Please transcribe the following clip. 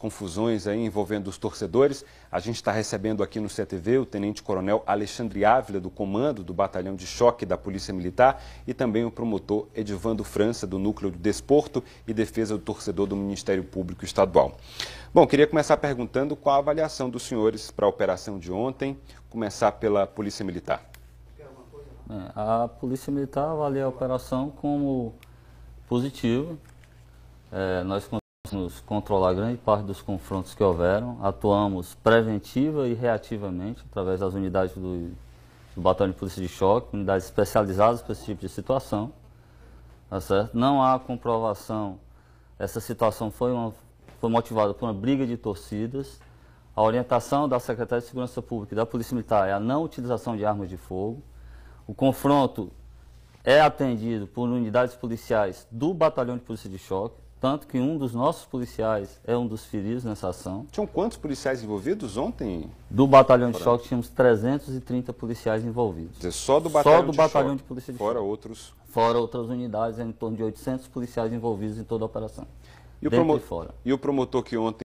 confusões aí envolvendo os torcedores. A gente está recebendo aqui no CTV o tenente-coronel Alexandre Ávila, do comando do Batalhão de Choque da Polícia Militar, e também o promotor Edivando França, do Núcleo de Desporto e Defesa do Torcedor do Ministério Público Estadual. Bom, queria começar perguntando qual a avaliação dos senhores para a operação de ontem, começar pela Polícia Militar. É, a Polícia Militar avalia a operação como positiva. É, nós conseguimos controlar grande parte dos confrontos que houveram, atuamos preventiva e reativamente através das unidades do, do Batalhão de Polícia de Choque, unidades especializadas para esse tipo de situação. Tá certo? Não há comprovação, essa situação foi, uma, foi motivada por uma briga de torcidas. A orientação da Secretaria de Segurança Pública e da Polícia Militar é a não utilização de armas de fogo. O confronto é atendido por unidades policiais do Batalhão de Polícia de Choque, tanto que um dos nossos policiais é um dos feridos nessa ação. Tinham quantos policiais envolvidos ontem? Do batalhão de Fora. choque tínhamos 330 policiais envolvidos. Dizer, só do batalhão, só do de, batalhão de, polícia de Fora choque. outros? Fora outras unidades, em torno de 800 policiais envolvidos em toda a operação. E o, promo... e, e o promotor que ontem